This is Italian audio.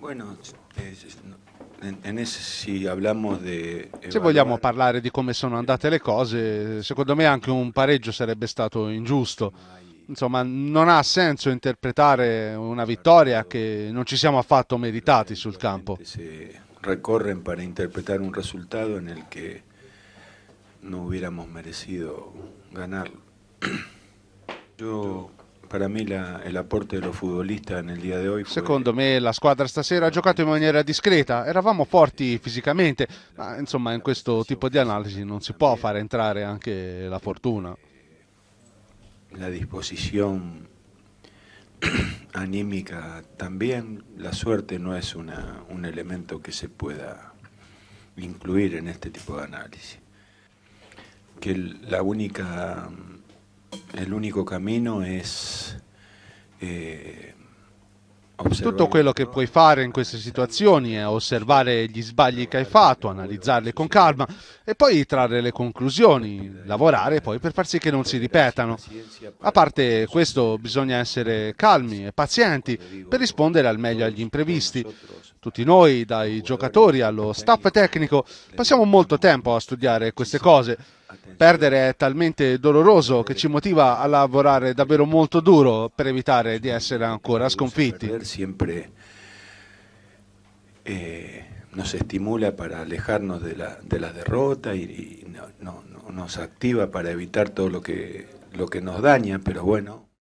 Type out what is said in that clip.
Bueno, eh, se vogliamo parlare di come sono andate le cose, secondo me anche un pareggio sarebbe stato ingiusto. Insomma, non ha senso interpretare una vittoria che non ci siamo affatto meritati sul campo. Si recorren per interpretare un risultato nel che non hubiéramos merecido ganarlo. Io per me la, el aporte de los nel día di oggi. fue... Secondo me la squadra stasera ha giocato in maniera discreta, eravamo forti fisicamente, ma insomma in questo tipo di analisi non si può far entrare anche la fortuna. La disposizione animica, también, la suerte non è un elemento che si pueda incluir in questo tipo di analisi. Que la única El único camino es eh, eh tutto quello che puoi fare in queste situazioni è osservare gli sbagli che hai fatto, analizzarli con calma e poi trarre le conclusioni, lavorare poi per far sì che non si ripetano. A parte questo bisogna essere calmi e pazienti per rispondere al meglio agli imprevisti. Tutti noi, dai giocatori allo staff tecnico, passiamo molto tempo a studiare queste cose Perdere è talmente doloroso che ci motiva a lavorare davvero molto duro per evitare di essere ancora sconfitti. Sempre eh, nos estimula para alejarnos de derrota e y no, no, nos activa para evitar todo lo que, nos daña, però bueno.